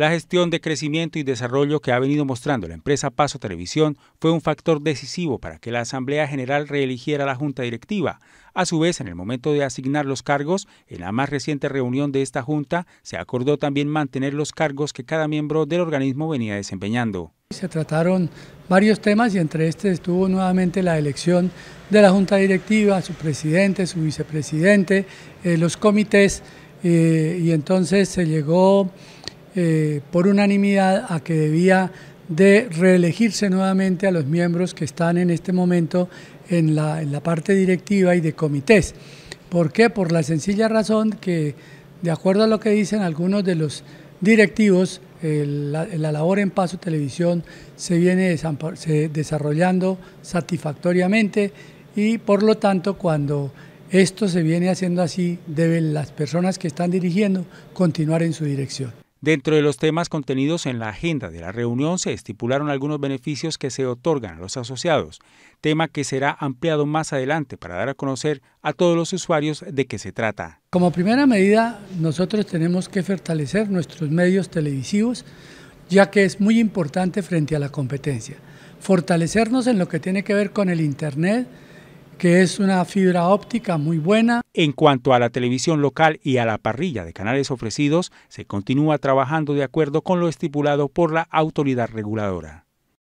La gestión de crecimiento y desarrollo que ha venido mostrando la empresa Paso Televisión fue un factor decisivo para que la Asamblea General reeligiera la Junta Directiva. A su vez, en el momento de asignar los cargos, en la más reciente reunión de esta Junta, se acordó también mantener los cargos que cada miembro del organismo venía desempeñando. Se trataron varios temas y entre este estuvo nuevamente la elección de la Junta Directiva, su presidente, su vicepresidente, eh, los comités eh, y entonces se llegó eh, por unanimidad a que debía de reelegirse nuevamente a los miembros que están en este momento en la, en la parte directiva y de comités. ¿Por qué? Por la sencilla razón que, de acuerdo a lo que dicen algunos de los directivos, la, labor en Paso Televisión se viene desarrollando satisfactoriamente y por lo tanto cuando esto se viene haciendo así deben las personas que están dirigiendo continuar en su dirección. Dentro de los temas contenidos en la agenda de la reunión se estipularon algunos beneficios que se otorgan a los asociados, tema que será ampliado más adelante para dar a conocer a todos los usuarios de qué se trata. Como primera medida, nosotros tenemos que fortalecer nuestros medios televisivos, ya que es muy importante frente a la competencia. Fortalecernos en lo que tiene que ver con el Internet, que es una fibra óptica muy buena. En cuanto a la televisión local y a la parrilla de canales ofrecidos, se continúa trabajando de acuerdo con lo estipulado por la autoridad reguladora.